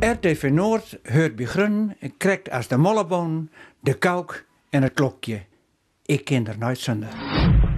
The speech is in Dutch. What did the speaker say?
RTV Noord hoort en krijgt als de molleboon, de kalk en het klokje. Ik ken er nooit zonder.